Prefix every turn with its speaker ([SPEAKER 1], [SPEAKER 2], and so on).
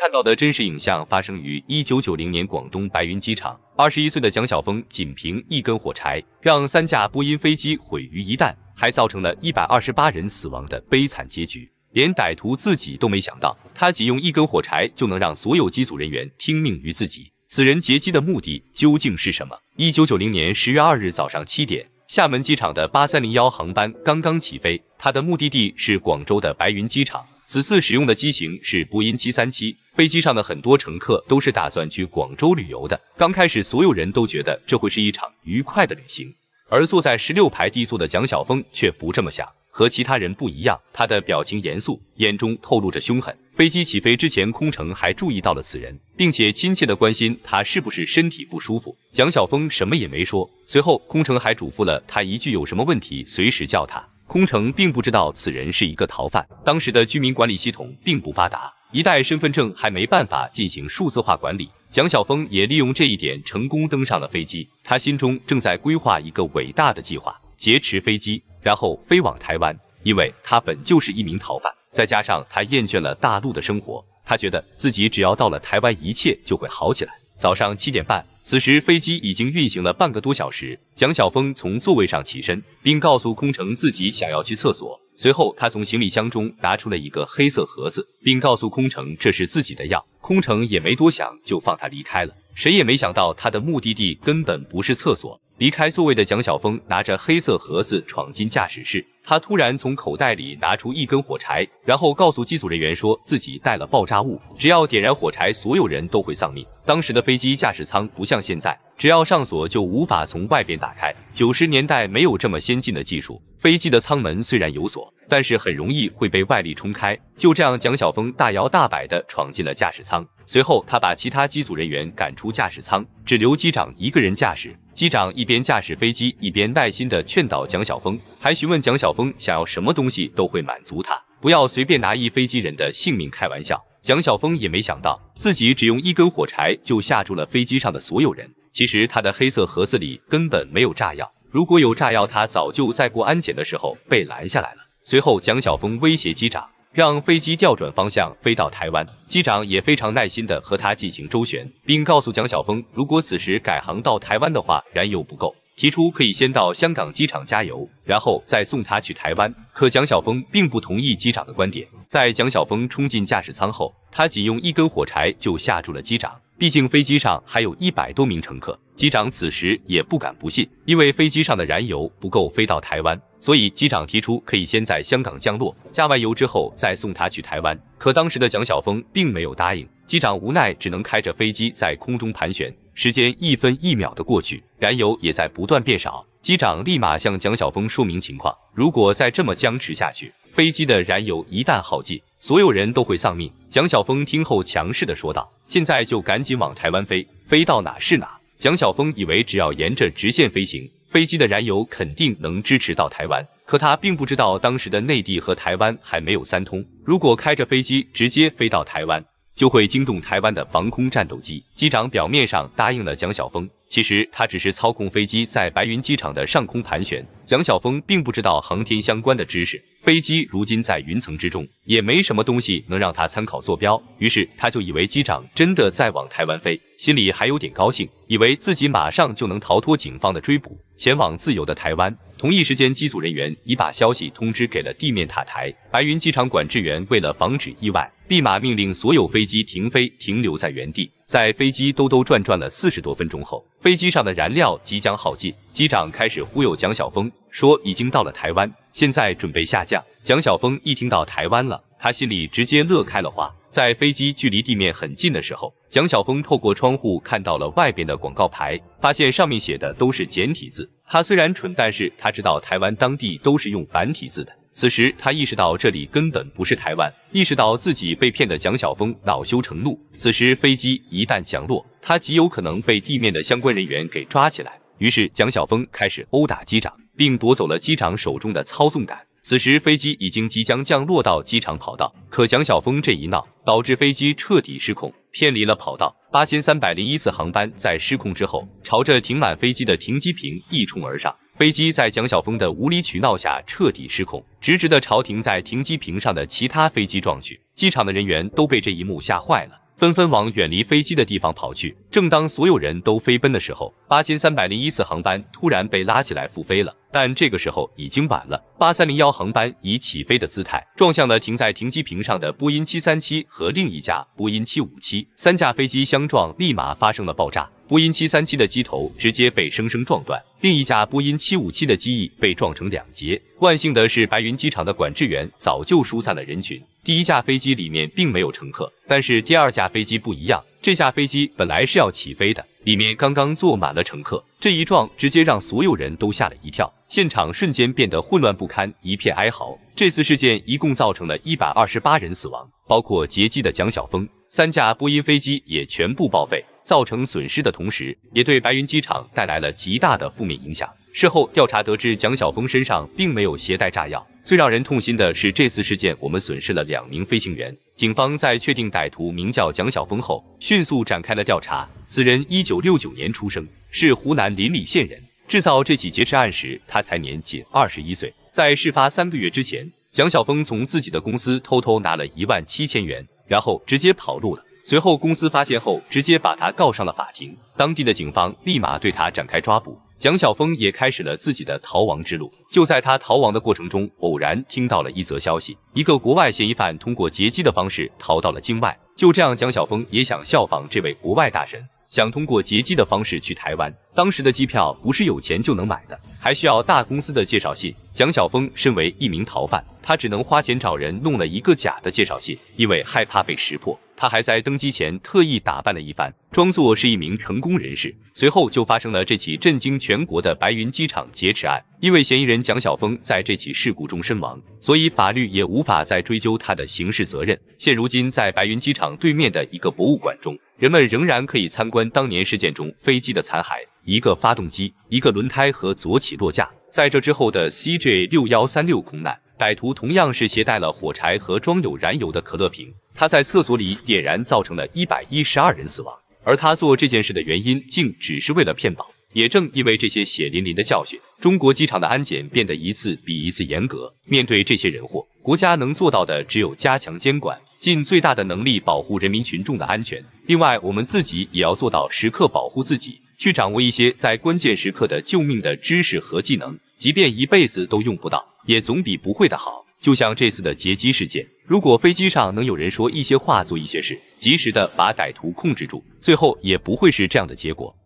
[SPEAKER 1] 看到的真实影像发生于一九九零年广东白云机场，二十一岁的蒋晓峰仅凭一根火柴，让三架波音飞机毁于一旦，还造成了一百二十八人死亡的悲惨结局。连歹徒自己都没想到，他仅用一根火柴就能让所有机组人员听命于自己。此人劫机的目的究竟是什么？一九九零年十月二日早上七点，厦门机场的八三零幺航班刚刚起飞，它的目的地是广州的白云机场，此次使用的机型是波音七三七。飞机上的很多乘客都是打算去广州旅游的。刚开始，所有人都觉得这会是一场愉快的旅行，而坐在十六排 D 座的蒋晓峰却不这么想。和其他人不一样，他的表情严肃，眼中透露着凶狠。飞机起飞之前，空乘还注意到了此人，并且亲切的关心他是不是身体不舒服。蒋晓峰什么也没说。随后，空乘还嘱咐了他一句：“有什么问题随时叫他。”空乘并不知道此人是一个逃犯。当时的居民管理系统并不发达。一代身份证还没办法进行数字化管理，蒋晓峰也利用这一点成功登上了飞机。他心中正在规划一个伟大的计划：劫持飞机，然后飞往台湾。因为他本就是一名逃犯，再加上他厌倦了大陆的生活，他觉得自己只要到了台湾，一切就会好起来。早上七点半，此时飞机已经运行了半个多小时。蒋晓峰从座位上起身，并告诉空乘自己想要去厕所。随后，他从行李箱中拿出了一个黑色盒子，并告诉空乘这是自己的药。空乘也没多想，就放他离开了。谁也没想到，他的目的地根本不是厕所。离开座位的蒋晓峰拿着黑色盒子闯进驾驶室，他突然从口袋里拿出一根火柴，然后告诉机组人员说自己带了爆炸物，只要点燃火柴，所有人都会丧命。当时的飞机驾驶舱不像现在，只要上锁就无法从外边打开。九十年代没有这么先进的技术，飞机的舱门虽然有锁，但是很容易会被外力冲开。就这样，蒋晓峰大摇大摆的闯进了驾驶舱。随后，他把其他机组人员赶出驾驶舱，只留机长一个人驾驶。机长一边驾驶飞机，一边耐心的劝导蒋晓峰，还询问蒋晓峰想要什么东西，都会满足他，不要随便拿一飞机人的性命开玩笑。蒋晓峰也没想到，自己只用一根火柴就吓住了飞机上的所有人。其实他的黑色盒子里根本没有炸药，如果有炸药，他早就在过安检的时候被拦下来了。随后，蒋晓峰威胁机长。让飞机调转方向飞到台湾，机长也非常耐心地和他进行周旋，并告诉蒋晓峰，如果此时改航到台湾的话，燃油不够，提出可以先到香港机场加油，然后再送他去台湾。可蒋晓峰并不同意机长的观点，在蒋晓峰冲进驾驶舱后，他仅用一根火柴就吓住了机长。毕竟飞机上还有一百多名乘客，机长此时也不敢不信，因为飞机上的燃油不够飞到台湾，所以机长提出可以先在香港降落，加完油之后再送他去台湾。可当时的蒋晓峰并没有答应，机长无奈只能开着飞机在空中盘旋，时间一分一秒的过去，燃油也在不断变少，机长立马向蒋晓峰说明情况，如果再这么僵持下去，飞机的燃油一旦耗尽。所有人都会丧命。蒋晓峰听后强势的说道：“现在就赶紧往台湾飞，飞到哪是哪。”蒋晓峰以为只要沿着直线飞行，飞机的燃油肯定能支持到台湾。可他并不知道，当时的内地和台湾还没有三通。如果开着飞机直接飞到台湾，就会惊动台湾的防空战斗机。机长表面上答应了蒋晓峰。其实他只是操控飞机在白云机场的上空盘旋。蒋晓峰并不知道航天相关的知识，飞机如今在云层之中，也没什么东西能让他参考坐标。于是他就以为机长真的在往台湾飞，心里还有点高兴，以为自己马上就能逃脱警方的追捕，前往自由的台湾。同一时间，机组人员已把消息通知给了地面塔台。白云机场管制员为了防止意外，立马命令所有飞机停飞，停留在原地。在飞机兜兜转转了四十多分钟后，飞机上的燃料即将耗尽，机长开始忽悠蒋晓峰，说已经到了台湾，现在准备下降。蒋晓峰一听到台湾了，他心里直接乐开了花。在飞机距离地面很近的时候，蒋晓峰透过窗户看到了外边的广告牌，发现上面写的都是简体字。他虽然蠢，但是他知道台湾当地都是用繁体字的。此时，他意识到这里根本不是台湾，意识到自己被骗的蒋晓峰恼羞成怒。此时，飞机一旦降落，他极有可能被地面的相关人员给抓起来。于是，蒋晓峰开始殴打机长，并夺走了机长手中的操纵杆。此时，飞机已经即将降落到机场跑道，可蒋晓峰这一闹，导致飞机彻底失控，偏离了跑道。八千三百零一次航班在失控之后，朝着停满飞机的停机坪一冲而上。飞机在蒋晓峰的无理取闹下彻底失控，直直的朝停在停机坪上的其他飞机撞去。机场的人员都被这一幕吓坏了，纷纷往远离飞机的地方跑去。正当所有人都飞奔的时候，八千三百零一次航班突然被拉起来复飞了。但这个时候已经晚了，八三零幺航班以起飞的姿态撞向了停在停机坪上的波音七三七和另一架波音七五七，三架飞机相撞，立马发生了爆炸。波音七三七的机头直接被生生撞断，另一架波音七五七的机翼被撞成两截。万幸的是，白云机场的管制员早就疏散了人群。第一架飞机里面并没有乘客，但是第二架飞机不一样，这架飞机本来是要起飞的，里面刚刚坐满了乘客。这一撞直接让所有人都吓了一跳，现场瞬间变得混乱不堪，一片哀嚎。这次事件一共造成了一百二十八人死亡，包括劫机的蒋晓峰。三架波音飞机也全部报废。造成损失的同时，也对白云机场带来了极大的负面影响。事后调查得知，蒋晓峰身上并没有携带炸药。最让人痛心的是，这次事件我们损失了两名飞行员。警方在确定歹徒名叫蒋晓峰后，迅速展开了调查。此人一九六九年出生，是湖南临澧县人。制造这起劫持案时，他才年仅二十一岁。在事发三个月之前，蒋晓峰从自己的公司偷偷拿了一万七千元，然后直接跑路了。随后，公司发现后，直接把他告上了法庭。当地的警方立马对他展开抓捕，蒋晓峰也开始了自己的逃亡之路。就在他逃亡的过程中，偶然听到了一则消息：一个国外嫌疑犯通过劫机的方式逃到了境外。就这样，蒋晓峰也想效仿这位国外大神，想通过劫机的方式去台湾。当时的机票不是有钱就能买的。还需要大公司的介绍信。蒋晓峰身为一名逃犯，他只能花钱找人弄了一个假的介绍信，因为害怕被识破。他还在登机前特意打扮了一番，装作是一名成功人士。随后就发生了这起震惊全国的白云机场劫持案。因为嫌疑人蒋晓峰在这起事故中身亡，所以法律也无法再追究他的刑事责任。现如今，在白云机场对面的一个博物馆中，人们仍然可以参观当年事件中飞机的残骸。一个发动机、一个轮胎和左起落架。在这之后的 C J 六幺三六空难，歹徒同样是携带了火柴和装有燃油的可乐瓶，他在厕所里点燃，造成了一百一十二人死亡。而他做这件事的原因，竟只是为了骗保。也正因为这些血淋淋的教训，中国机场的安检变得一次比一次严格。面对这些人祸，国家能做到的只有加强监管，尽最大的能力保护人民群众的安全。另外，我们自己也要做到时刻保护自己。去掌握一些在关键时刻的救命的知识和技能，即便一辈子都用不到，也总比不会的好。就像这次的劫机事件，如果飞机上能有人说一些话，做一些事，及时的把歹徒控制住，最后也不会是这样的结果。